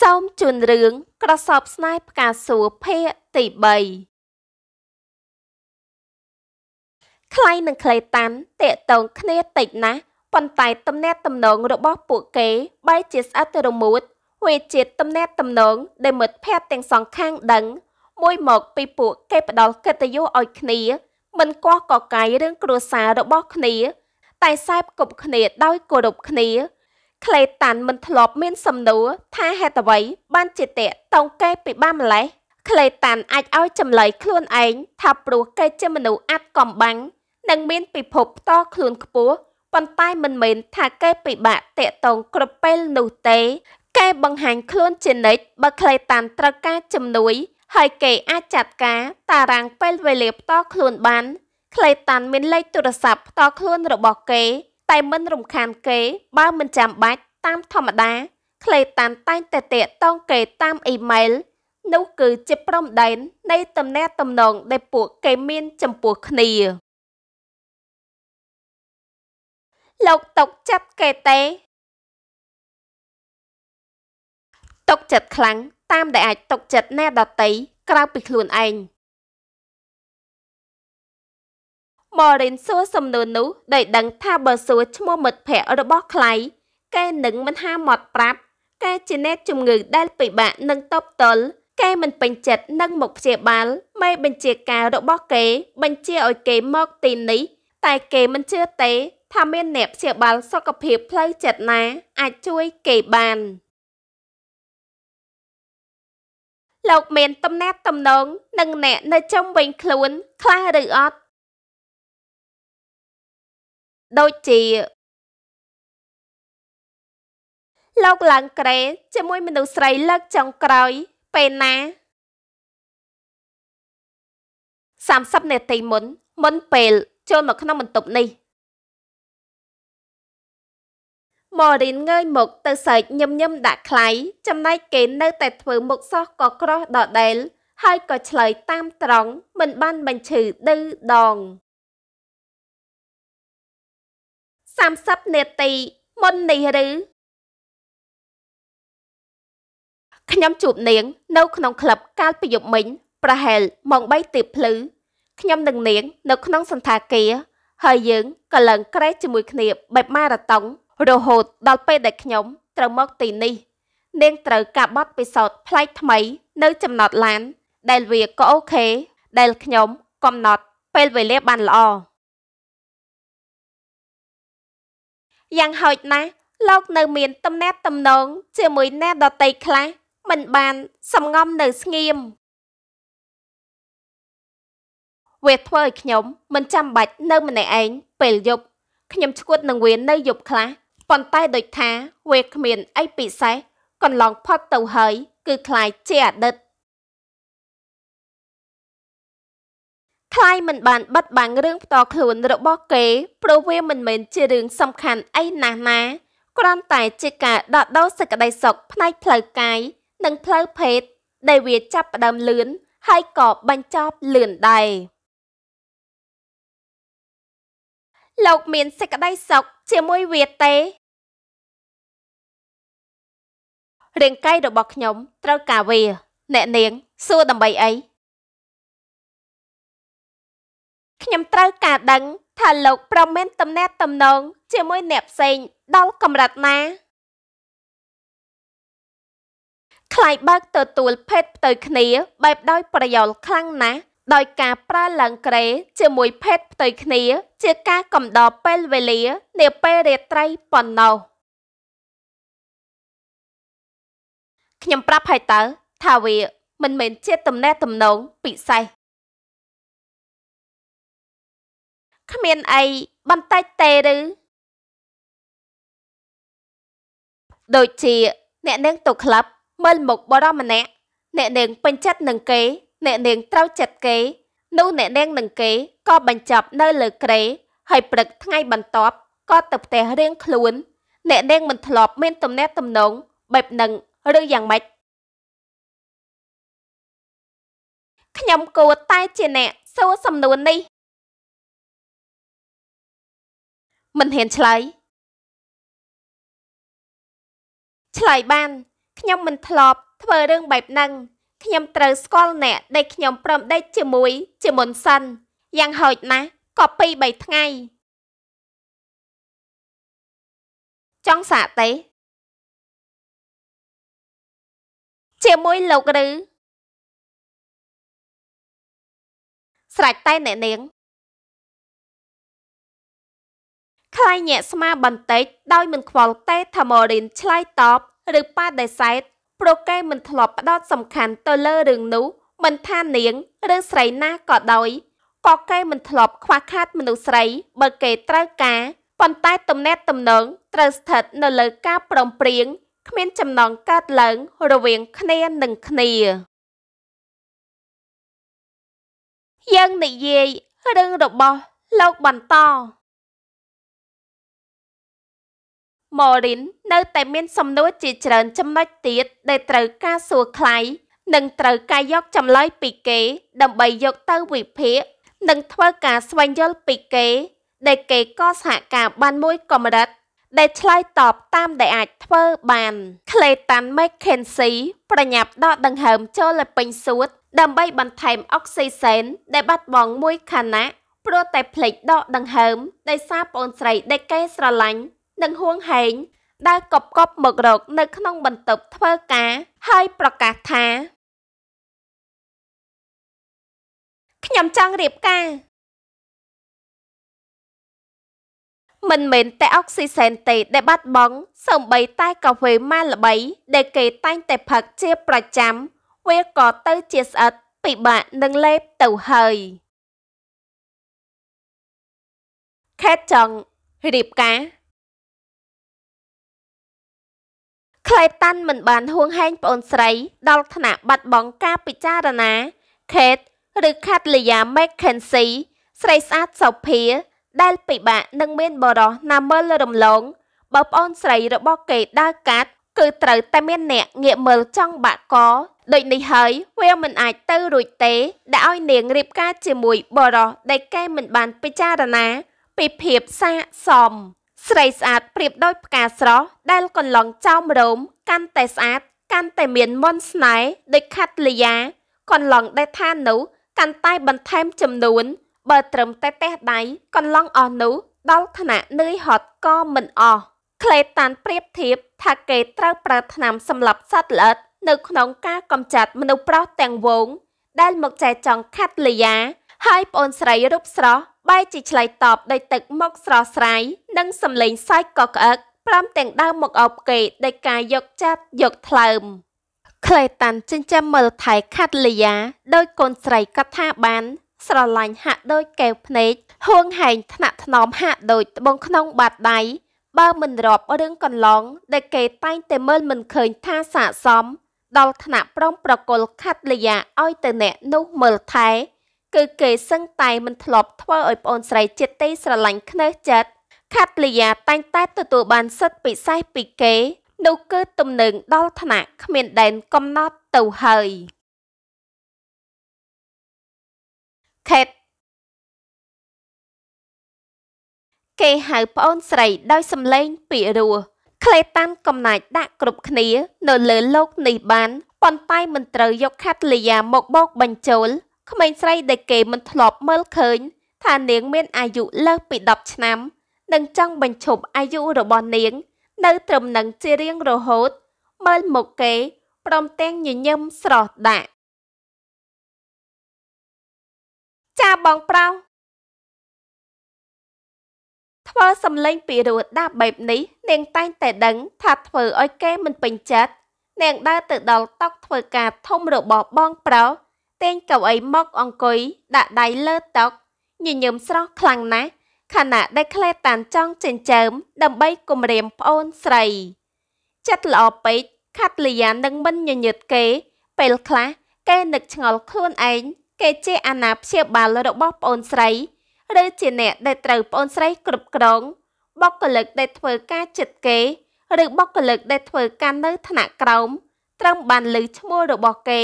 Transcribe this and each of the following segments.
សូមជូនរឿងក្រសបស្នេហ៍ផ្កាសួរភាគទី3ខ្លៃនិងក្លេតាន់តេតងគ្នាតិចណាស់ប៉ុន្តែ ទំនាក់ទំនង របស់ពួកគេបែរជាស្អិតរមួតវាជាទំនាក់ទំនង ដែលមិត្តភ័ក្តិទាំងសងខាង ដឹង មួយមក ពីពួក គេផ្ដល់កិត្តិយសឲ្យគ្នាមិនគាស់កកាយរឿងគ្រួសាររបស់គ្នា តែ សែបគប់គ្នា ដោយគោរពគ្នាក្លេតាន់មិនធ្លាប់មានសំណួរថាហេតុអ្វី បានជាតេតោងកេពីបានម្លេះក្លេតាន់អាចឲ្យចម្លើយខ្លួនឯងថាព្រោះកេជាមនុស្សអាត់កំបាំងនិងមានពិភពផ្ទាល់ខ្លួនខ្ពស់ប៉ុន្តែមិនមែនថាកេពិបាកតេតងគ្រប់ពេលនោះទេកេបង្ហាញខ្លួនជានិច្ចបើក្លេតាន់ត្រូវការជំនួយហើយគេអាចចាត់ការ តារាងពេលវេលាផ្ទាល់ខ្លួនបានក្លេតាន់មានលេខទូរស័ព្ទផ្ទាល់ខ្លួនរបស់គេតែមិនរំខានគេ បើ មិនចាំបាច់តាមធម្មតាក្លេតានតែងតែតាកតងគេតាមអ៊ីមែលនោះគឺ ជាព្រំដែននៃទំនាក់ទំនងដែលពួក គេមាន ចំពោះគ្នា លោកຕົកចិត្តគេទេຕົកចិត្តខ្លាំងតាម ដែលអាចຕົកចិត្តអ្នកដតីក្រៅពីខ្លួនឯងម៉ូរិនសួរសំណួរនោះដោយដឹងថាបើសួរឈ្មោះមិត្តភ័ក្តិរបស់ខ្លៃគេនឹងមិនហាមាត់ប្រាប់គេជាអ្នកជំងឺ ដែលពិបាកនឹងតបតល់គេមិនពេញចិត្តនឹងមកព្យាបាលមេបញ្ជាការរបស់គេ បញ្ជាឲ្យគេមក ទីនេះ តែគេមិនជឿទេថាមានអ្នកព្យាបាលសុខភាពផ្លូវចិត្តណា អាចជួយគេបានលោកមានតំណែងតំណងនឹងអ្នកនៅចំវិញខ្លួន ខ្លះឬអត់ដូចជាលោកឡើងក្រេជាមួយមនុស្សស្រីលើកចុងក្រោយពេលណា30នាទីមុនមុនពេលចូលមកក្នុងបន្ទប់នេះម៉ូរីនងើយមកទៅសើចញឹមញឹមដាក់ខ្លៃចំណែកគេនៅតែ ធ្វើមុខសោះក៏ក្រោះដដែលហើយក៏ឆ្លើយតាមត្រង់មិនបានបញ្ឈឺឌឺដង30នាទីមុននេះឬខ្ញុំជួបនាង នៅ ក្នុងក្លឹបកាលពីយប់មិញប្រហែលម៉ោង3ទៀបភ្លឺខ្ញុំនិងនាង នៅក្នុងសន្តាគារហើយយើងក៏ឡើងក្រែកជាមួយគ្នាបែបម៉ារ៉ាតុងរហូតដល់ពេលដែលខ្ញុំត្រូវមកទីនេះ នាងត្រូវការបត់ពិសោធន៍ផ្លែក ថ្មី នៅចំណត់ឡានដែលវាក៏អូខេដែល ខ្ញុំ កំណត់ពេលវេលាបានល្អយ៉ាងហោចណាស់លោក នៅ មានទំនាក់ទំនងជាមួយអ្នកដតីខ្លះមិនបាន សំងំនៅស្ងៀមវាធ្វើឲ្យខ្ញុំមិនចាំបាច់ នៅ ម្នាក់ឯងពេលយប់ខ្ញុំឈួតនឹងវានៅយប់ខ្លះប៉ុន្តែដូចថាវាគ្មានអីពិសេសកន្លង ផុតទៅហើយ គឺคล้ายជាអតីតខ្លាយមិនបានបិទបាំងរឿងផ្ទាល់ខ្លួនរបស់គេព្រោះវាមិនមែនជារឿងសំខាន់អីណាស់ណាគ្រាន់តែ ជាការដកដោសេចក្តីសុខផ្នែកផ្លូវកាយនិងផ្លូវភេទដែលវាចាប់ផ្ដើមលឿនហើយក៏បញ្ចប់លឿនដែរលោកមានសេចក្តីសុខជាមួយវាទេរាងកាយរបស់ខ្ញុំ ត្រូវការវាអ្នកនាងសួរដើម្បីអីខ្ញុំត្រូវការដឹង ថាលោក ប្រមានតំណែងតំណងជាមួយអ្នកផ្សេងដល់កម្រិតណាខ្លាយបើកទទួលភេទផ្ទុយគ្នា បែបដោយប្រយោលខ្លាំងណាស់ដោយការប្រើឡើងក្រេ ជាមួយ ភេទផ្ទុយគ្នា ជាការកំដរពេលវេលានាពេលរាត្រីប៉ុណ្ណោះខ្ញុំប្រាប់ហើយតើថាវា មិនមែនជាតំណែតំណងពិសេសគ្មានអីបន្តិចទេឬដូចជាអ្នកនាងទៅក្លឹបមើលមុខបរមម្នាក់អ្នកនាងពេញចិត្តនឹងគេ អ្នកនាងត្រូវចិត្តគេនោះអ្នកនាងនឹងគេក៏បញ្ចប់នៅលើក្រេហើយព្រឹកថ្ងៃបន្ទាប់ក៏ទៅផ្ទះរៀងខ្លួន អ្នកនាងមិនធ្លាប់មានទំនាក់ទំនងបែបនឹងឬយ៉ាងម៉េចខ្ញុំគួរតែជាអ្នកសួរសំណួរនេះមិនហ៊ានឆ្លើយឆ្លើយបានខ្ញុំមិនធ្លាប់ធ្វើរឿងបែបហ្នឹងខ្ញុំត្រូវស្គាល់អ្នកដែលខ្ញុំព្រមដេកជាមួយជាមុនសិនយ៉ាងហោចណាស់ក៏ពីរបីថ្ងៃចង់សាកទេជាមួយលោកឬស្រេចតែអ្នកនាងខ្លាយញាក់ស្មាបន្តិចដោយមិនខ្វល់ទេថាម៉ូរីនឆ្លើយតបឬបដិសេធព្រោះគេមិនធ្លាប់ផ្ដោតសំខាន់ទៅលើរឿងនោះមិនថានាងឬស្រីណាក៏ដោយក៏គេមិនធ្លាប់ខ្វះខាតមនុស្សស្រី បើគេត្រូវការប៉ុន្តែ ទំនាក់ទំនងត្រូវស្ថិត នៅលើការព្រមព្រៀងគ្មាន ចំណងកើតឡើង រវាងគ្នានឹងគ្នាយើងនិយាយរឿងរបស់លោកបន្តម៉ូរីននៅតែមានសំណួរជាច្រើនចំណុចទៀតដែលត្រូវការសួរខ្លៃនិងត្រូវការយកចម្លើយពីគេ ដើម្បីយកទៅវិភាគនិងធ្វើការស្វែងយល់ពីគេ ដែលគេក៏សហការបានមួយកម្រិត ដែលឆ្លើយតបតាមដែលអាចធ្វើបាន Clayton McKenzie ប្រញាប់ដកដង្ហើមចូលឲ្យពេញសួតដើម្បីបន្ថែមអុកស៊ីសែនដែលបាត់បង់មួយខណៈព្រោះតែភ្លេចដកដង្ហើមដោយសារប្អូនស្រីដែលគេស្រឡាញ់និងហួងហែងដែលកប់កប់មករកនៅក្នុង បន្ទប់ធ្វើការហើយប្រកាសថាខ្ញុំចង់រៀបការមិនមែនតែអុកស៊ីសែនទេដែល បាត់បង់សូម្បីតែកាហ្វេម៉ាល្បី ដែលគេ តែងតែផឹកជា ប្រចាំវាក៏ទៅ ជាស្អិតពិបាកនឹងលេបទៅហើយ ខេតចង់រៀបការក្លេបតាន់មិនបានហួងហែងប្អូនស្រី ដល់ថ្នាក់បាត់បង់ការពិចារណា ខេត ឬខាត់លីយ៉ាមេខេនស៊ីស្រីស្អាតសោភាដែល ពិបាកនឹងមានបរោះណាមើលរំលងបើប្អូនស្រីរបស់គេដើរកាត់គឺត្រូវតែមានអ្នកងាកមើលចង់បាក់កដូចនេះហើយវាមិនអាចទៅរួចទេដែលឲ្យនាងរៀបការជាមួយបរោះដែលគេមិនបានពិចារណា ពីភាពសាកសមស្រីស្អាតប្រៀបដូចផ្កាស្រស់ដែលកន្លងចោមរោមកាន់តែស្អាត កាន់តែមានមន្តស្នេហ៍ដូចខាត់លីយ៉ាកន្លងដែលថានោះកាន់តែបន្ថែមចំនួន បើត្រឹមតែទេះដៃកន្លងអស់នោះដល់ឋានៈនឿយហត់ក៏មិនអស់ក្លេតានប្រៀបធៀបថាគេត្រូវប្រើថ្នាំសម្លាប់សត្វល្អិតនៅក្នុងការកម្ចាត់មនុស្សប្រុសទាំងវង ដែលមកចែចង់ខាត់លីយ៉ាហើយប្អូនស្រីរូបស្រស់បែរជាឆ្លើយតបដោយទឹកមកស្រស់ស្រាយនិងសំឡេងសាច់កក្អឹកព្រមទាំងដើរមកអោបគេដោយការយកចាត់យកថ្លើមក្លេតាន់ចិញ្ចឹមមើលថៃខាត់លីយ៉ាដោយកូនស្រីកថាបាន ស្រឡាញ់ហាក់ដោយកែវភ្នែកហួងហែងថ្នាក់ថ្នមហាក់ដូចត្បូងក្នុងបាតដៃបើមិនរាប់រឿងកន្លង ដែលគេតែងតែមើលមិនឃើញថាស័កសមដល់ថ្នាក់ប្រំប្រកុលខាត់លីយ៉ាឲ្យទៅអ្នកនោះមើលថែគឺគេសឹងតែមិនធ្លាប់ធ្វើឲ្យប្អូនស្រីចិត្តទេស្រឡាញ់ខ្នើសចិត្តខាត់លីយ៉ាតែង តែទទួលបាន សិទ្ធិពិសេសពីគេនោះគឺ ទំនឹងដល់ឋានៈគ្មាន ដែនកំណត់ទៅហើយខេតគេហៅប្អូនស្រី ដោយសំឡេង ពីរោះក្លេ តានកំណាចដាក់គ្រប់គ្នានៅលើโลกនេះបានប៉ុន្តែមិនត្រូវយកខាត់លីយ៉ាមកបោកបញ្ចូលក្មេងស្រីដែលគេមិនធ្លាប់មើលឃើញ ថានាងមានអាយុលើសពី10ឆ្នាំនិងចង់បញ្ឈប់អាយុរបស់នាង នៅត្រឹមនឹងជារៀងរហូតមើលមកគេព្រមទាំងញញឹមស្រស់ដាក់ចាបងប្រោធ្វើសំឡេងពីរួតដាបែបនេះនាងតែងតែដឹងថាធ្វើឲ្យគេមិនពេញចិត្តនាងដើរទៅដល់តុធ្វើការធំរបស់បងប្រុសទិញកៅអីមកអង្គុយដាក់ដៃលើតុញញឹមស្រស់ខ្លាំងណាស់ខណៈដែលក្លេតានចង់ចិញ្ចើមដើម្បីគំរាមប្អូនស្រីចិត្តល្អពេកខាត់លីយ៉ានឹងមិនញញើតគេ ពេលខ្លះគេនឹកឆ្ងល់ខ្លួនឯងគេជាអាណាព្យាបាលរបស់ប្អូនស្រី ឬ ជាអ្នកដែលត្រូវប្អូនស្រីគ្រប់គ្រងបុគ្គលិកដែលធ្វើ ការចិត្តគេឬបុគ្គលិកដែលធ្វើការនៅថ្នាក់ក្រោមត្រឹមបានលើឈ្មោះរបស់គេ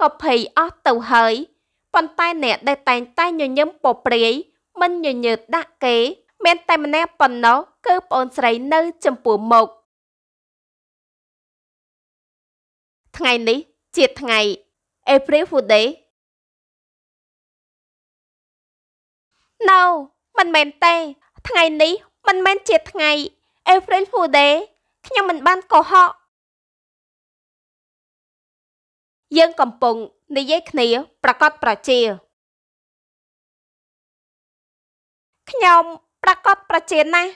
ក៏ភ័យអស់ទៅហើយប៉ុន្តែ អ្នកដែល តែងតែញញឹមពព្រាយមិនញញើតដាក់គេមាន តែម្នាក់ប៉ុណ្ណោះគឺប្អូនស្រីនៅចំពោះមុខថ្ងៃនេះ ជាថ្ងៃ April Fool Day No មិនមែនទេ ថ្ងៃនេះមិនមែនជាថ្ងៃ April Fool Day ខ្ញុំមិនបានកុហកយើងកំពុងនិយាយគ្នា ប្រកបប្រជាខ្ញុំប្រកបប្រជាណាស់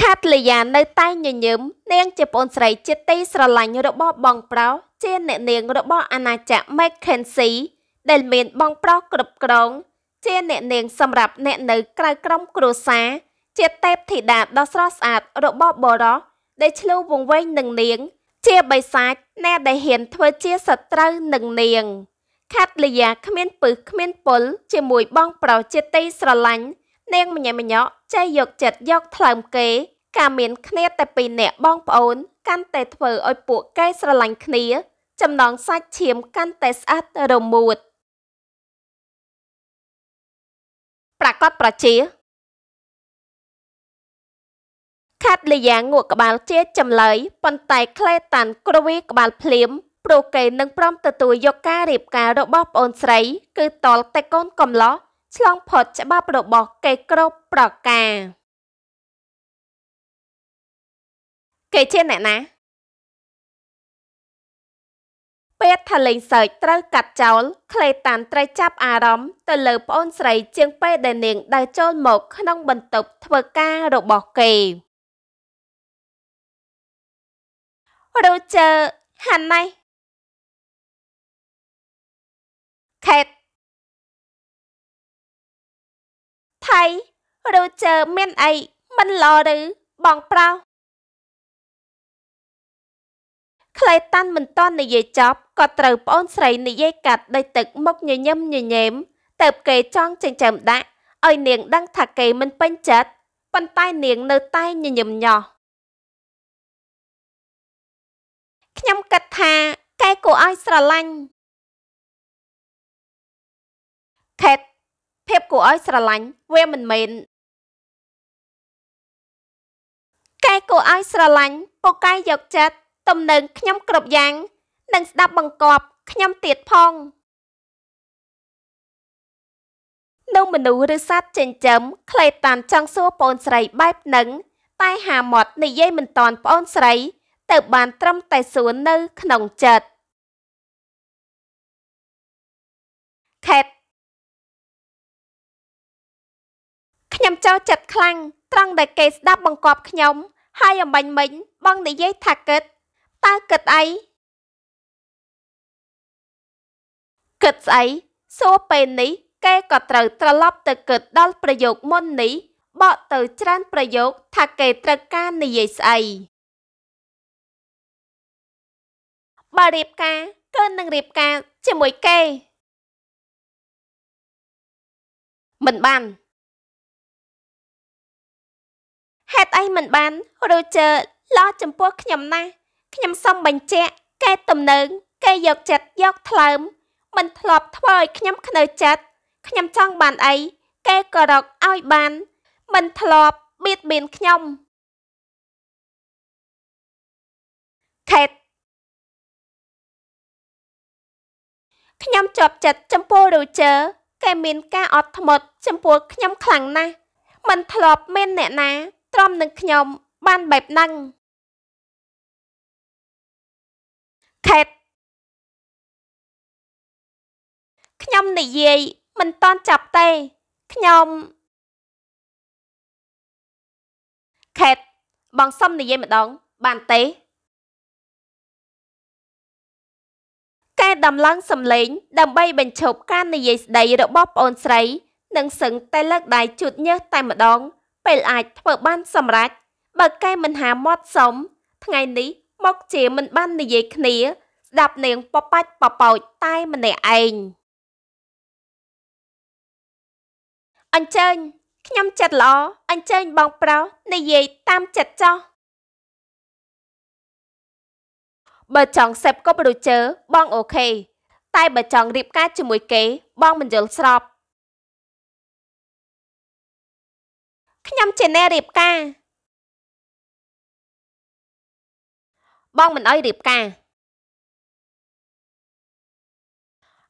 ខាតលីយ៉ានៅតែញញឹមនាងជាប្អូនស្រីជាទីស្រឡាញ់របស់បងប្រុសជា អ្នកនាងរបស់អាណាចក្រ Mackenzie ដែលមានបងប្រុសគ្រប់គ្រងជា អ្នកនាង សម្រាប់អ្នកនៅ ក្រៅក្រុមគ្រួសារជាទេពធីតាដ៏ស្រស់ស្អាត របស់បរោះដែលឆ្លូវវង្វេងនឹងនាងជាបិសាចអ្នកដែលហ៊ានធ្វើជាសត្រូវនឹងនាង ខាត់លីយ៉ាគ្មានពឹសគ្មានពុលជាមួយបង ប្រុសជាទីស្រឡាញ់នាងម្ញ៉េះម្ញក់ចេះយក ចិត្តយកថ្លើមគេ ការមានគ្នា តែពីរនាក់បងប្អូន កាន់តែធ្វើឲ្យពួកគេស្រឡាញ់គ្នាចំណងសាច់ឈាម កាន់តែស្អាតរមួតប្រាកដប្រជាខាត់លយ៉ាងងក់ក្បាលជាចម្លើយប៉ុន្តែក្លេតាន់គ្រវីក្បាលភ្លាមព្រោះគេនឹងព្រមទទួលយកការរៀបការរបស់ប្អូនស្រីគឺតលតែកូនកំឡោះឆ្លងផុតច្បាប់របស់គេគ្រប់ប្រការគេជាអ្នកណាពេលថាលេងសើចត្រូវកាត់ចោលក្លេតានត្រូវចាប់អារម្មណ៍ទៅលើប្អូនស្រីជាងពេលដែលនាងដែលចូលមកក្នុងបន្ទប់ធ្វើការរបស់គេរូចើហាន់ណៃខេតថៃរូចើមានអីមិនល្អឬបងប្រោក្លេតាន់មិនតន់និយាយចប់ក៏ត្រូវប្អូនស្រីនិយាយកាត់ដីទឹកមកញញឹមញញែមទៅគេចង់ចិញ្ចឹមដាក់ឲ្យនាងដឹងថាគេមិនពេញចិត្តប៉ុន្តែ នាង នៅតែញញឹមញោះខ្ញុំគិតថាគេគួរឲ្យស្រឡាញ់ខេតភាពគួរឲ្យស្រឡាញ់វាមិនមែនគេគួរឲ្យស្រឡាញ់ពូកែយកចិត្តទំនឹងខ្ញុំគ្រប់យ៉ាងនិងស្ដាប់បង្គាប់ខ្ញុំទៀតផង នៅមនុស្សឬសត្វចិញ្ចឹមក្លេតាន ចង់សួរប្អូនស្រីបែបនឹងតែហាមាត់និយាយមិនតាន់ប្អូនស្រីទៅបានត្រឹមតែសួននៅ ក្នុងចិត្តខេតខ្ញុំចូលចិត្តខ្លាំងត្រង់ដែលគេស្ដាប់បង្គាប់ខ្ញុំ ហើយអំបញ្ញមិញបងនិយាយថាគិតតើគិតអីគិតស្អីសួរពេលនេះគេក៏ត្រូវ ត្រឡប់ ទៅគិត ដល់ប្រយោគមុននេះបកទៅ ច្រើន ប្រយោគថាគេត្រូវការនិយាយស្អីបើរៀបការគឺនឹងរៀបការ ជាមួយគេមិនបានហេតុអីមិនបានរូជើលោចំពោះខ្ញុំណាស់ខ្ញុំសុំបញ្ជាក់កែទំនើងកែយកចិត្តយក ថ្លើម មិនធ្លាប់ធ្វើឲ្យខ្ញុំខ្នៅចិត្តខ្ញុំចង់បានអីកែក៏រកឲ្យបាន មិនធ្លាប់បៀតបៀនខ្ញុំខេតខ្ញុំជាប់ចិត្តចំពោះរូជើគេមានការអត់ធ្មត់ចំពោះខ្ញុំខ្លាំងណាស់មិនធ្លាប់មានអ្នកណាទ្រាំនឹងខ្ញុំ បានបែបហ្នឹងខេតខ្ញុំនិយាយមិនតន់ចាប់ទេខ្ញុំខេតបងសុំនិយាយម្ដង បានទេតែដំឡើងសំឡេងដើម្បីបញ្ឈប់ការនិយាយស្ដីរបស់ប្អូនស្រីនិងសឹងតែលើកដៃជូតញើសតែម្ដងពេលអាចធ្វើបានសម្រេចបើកែមិនហាមាត់សុំថ្ងៃនេះមកជាមិនបាននិយាយគ្នាស្ដាប់នាងប៉ប៉ាច់ប៉ប៉ោចតែម្នាក់ឯងអញ្ជើញខ្ញុំចិត្តល្អអញ្ជើញបងប្រុសនិយាយតាមចិត្តចោះបើចង់សេពក៏ប្រូជើបងអូខេតែបើចង់រៀបការជាមួយគេ បងមិនយល់ស្របខ្ញុំជាអ្នករៀបការបងមិនអោយរៀបការ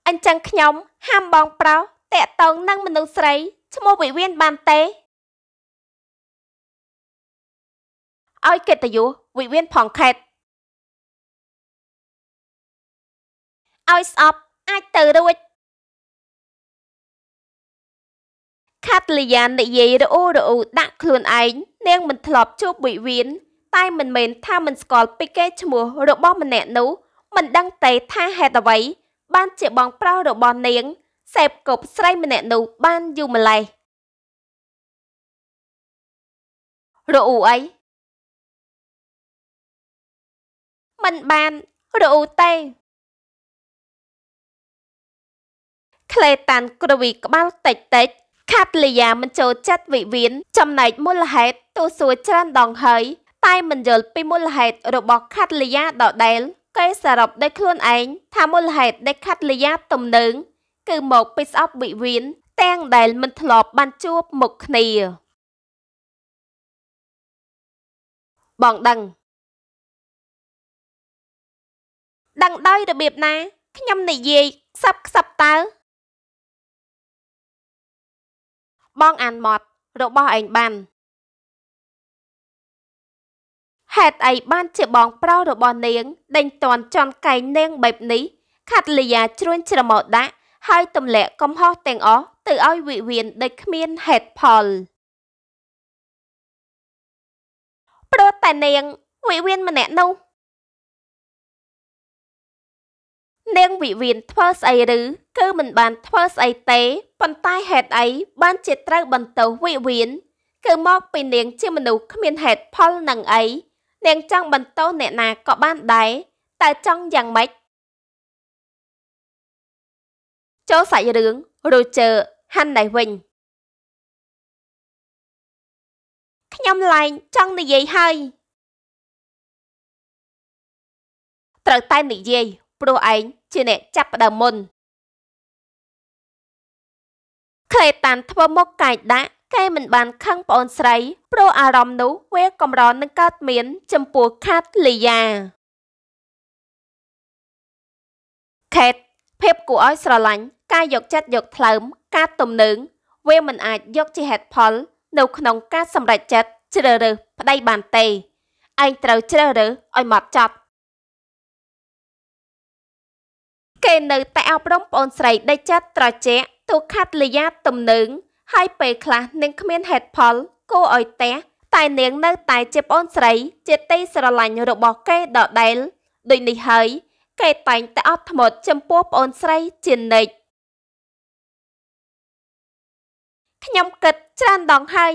អញ្ចឹងខ្ញុំហាមបងប្រុសតាក់តងនឹងមនុស្សស្រីឈ្មោះវិវៀនបានទេឲ្យកិត្តិយសវិវៀនផងខេតឲ្យស្អប់អាចទៅរួចខាត់លីយ៉ាននិយាយរអ៊ូរអ៊ូដាក់ខ្លួនឯងនាងមិនធ្លាប់ជួបវិវៀនតែមិនមែនថាមិនស្គាល់ពីគេឈ្មោះរបស់ម្នាក់នោះ មិនដឹងទេថាហេតុអ្វី បាន ជាបងប្រុសរបស់នាង សេពគប់ស្រីម្នាក់នោះបានយូរម្លេះរអ៊ូអីមិនបានរអ៊ូទេផ្លេតានគ្រវីក្បាលតិចតិច ខាត់លីយ៉ាមិនចូលចិត្តវិវានចំណែកមូលហេតុទូសួរច្រើនដងហើយ តែមិនយល់ពីមូលហេតុរបស់ខាត់លីយ៉ាដដែលគេសរុបដោយខ្លួនឯងថាមូលហេតុដែលខាត់លីយ៉ាទំនើងគឺមកពីស្អប់វិវានទាំងដែលមិនធ្លាប់បានជួបមុខគ្នា បងដឹងដឹងដោយរបៀបណាខ្ញុំនិយាយខ្សឹបខ្សឹបតើបងអានម៉ត់របស់ឯងបានហេតុអីបាន ជាបងប្រុសរបស់នាង ដេញតន់ចន់កែងនាងបែបនេះ ខាត់លីយ៉ាជ្រួញច្រមុះដាក់ហើយទម្លាក់កំហុសទាំងអស់ទៅឲ្យវិវៀនដូចគ្មានហេតុផលព្រោះតែនាងវិវៀនម្នាក់នោះនាងវិវិនធ្វើស្អីឬគឺមិនបានធ្វើស្អីទេប៉ុន្តែហេតុអីបានជាត្រូវបន្ទោសវិវិនគឺមកពីនាងជាមនុស្សគ្មានហេតុផលនឹងអីនាងចង់បន្ទោសអ្នកណាក៏បានដែរតែចង់យ៉ាងម៉េចចូលសាច់រឿងរូជើហាន់ដែរវិញខ្ញុំឡែងចង់និយាយហើយ ត្រូវតែនិយាយព្រោះឯងជាអ្នកចាប់ផ្ដើមមុនក្លេតាន ធ្វើមុខកាយដាក់គេមិនបានខឹងប្អូនស្រីព្រោះអារម្មណ៍នោះវាកម្រនឹងកើតមានចំពោះខាតលីយ៉ាខេតភាពគួរឲ្យស្រឡាញ់ការយកចិត្តយកថ្លើម ការទំនើងវាមិនអាចយកជាហេតុផលនៅ ក្នុងការសម្រេចចិត្តជ្រើសរើសប្តីបានទេឯងត្រូវជ្រើសរើសឲ្យម៉ត់ចត់គេនៅតែអប់រំបងស្រីដេចចិត្តត្រជាក់ទូខាត់លយាទំនឹងហើយពេលខ្លះនាងគ្មានហេតុផលគួរឲ្យតែតែនាងនៅតែជាបងស្រីជាទីស្រឡាញ់របស់គេដដែល ដូចនេះហើយគេតែងតែអត់ធ្មត់ចំពោះបងស្រីជានិច្ចខ្ញុំគិតច្រើនដងហើយ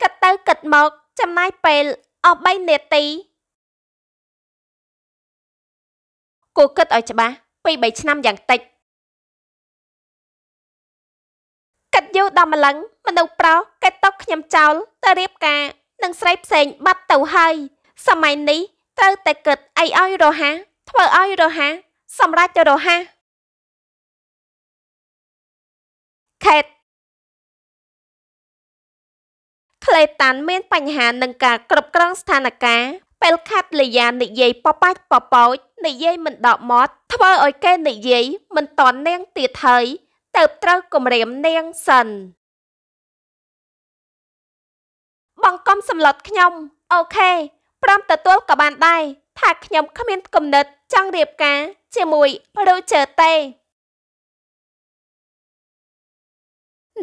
គិតទៅគិតមកចំណាយពេលអស់3នាទីគូគិតឲ្យច្បាស់2-3ឆ្នាំយ៉ាងតិចកាត់យូរដល់ម្លឹងមនុស្សប្រុសកាត់តប់ខ្ញុំចោលទៅរៀបការនឹងស្រីផ្សេងបាត់ទៅហើយសម័យនេះត្រូវតែគិតអីឲ្យរហ័សធ្វើឲ្យរហ័សសម្រាប់ទៅរហ័សខេតក្លេតានមាន បញ្ហានឹងការគ្រប់គ្រងស្ថានភាពពេលខាត់លយ៉ានិយាយប៉ប៉ាច់ប៉ប៉ោចនិយាយមិនដកមាត់ធ្វើឲ្យគេ និយាយមិនតន់នាងទៀតហើយទៅត្រូវគម្រាមនាងសិនបងកំសំឡុតខ្ញុំអូខេព្រមទទួលក៏បានដែរថាខ្ញុំគ្មានគំនិតចង់រៀបការ ជាមួយរូចើទេ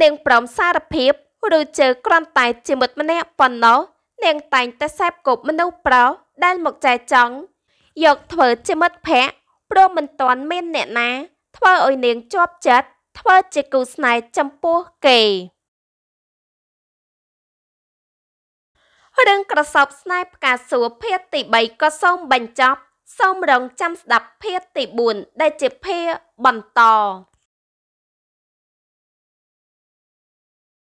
នាងព្រមសារភាពរូចើគ្រាន់តែជាមិត្តម្នាក់ប៉ុណ្ណោះនាងតែងតែសែបគប់មនុស្សប្រុសដែលមកចែចង់យកធ្វើជាមិត្តភក្តិព្រមមិនទាន់មានអ្នកណាធ្វើឲ្យនាងជាប់ចិត្តធ្វើជាគូស្នេហ៍ចំពោះគេរឿងក្រសោបស្នេហ៍ផ្កាសួរភាគទី3ក៏សូមបញ្ចប់សូមរងចាំស្ដាប់ភាគទី4ដែលជាភាគបន្ត